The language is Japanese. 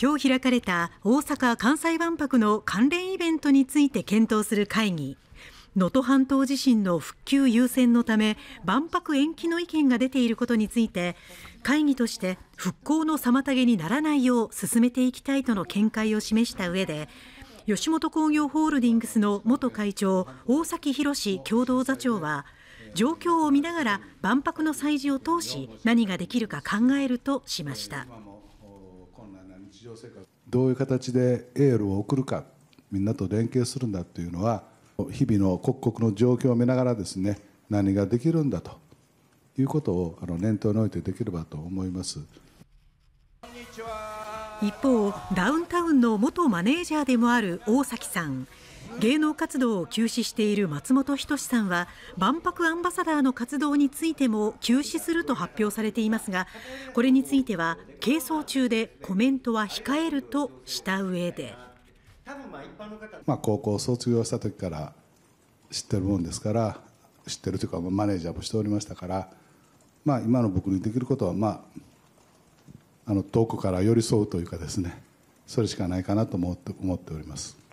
今日開かれた大阪・関西万博の関連イベントについて検討する会議能登半島地震の復旧優先のため万博延期の意見が出ていることについて会議として復興の妨げにならないよう進めていきたいとの見解を示した上で吉本興業ホールディングスの元会長大崎宏共同座長は状況を見ながら万博の催事を通し何ができるか考えるとしました。困難な日常生活どういう形でエールを送るかみんなと連携するんだというのは日々の刻々の状況を見ながらですね何ができるんだということをあの念頭においてできればと思います一方ダウンタウンの元マネージャーでもある大崎さん芸能活動を休止している松本人志さんは万博アンバサダーの活動についても休止すると発表されていますがこれについては係争中でコメントは控えるとした上でまあ高校卒業した時から知ってるもんですから知ってるというかマネージャーもしておりましたからまあ今の僕にできることはまああの遠くから寄り添うというかですねそれしかないかなと思って思っております。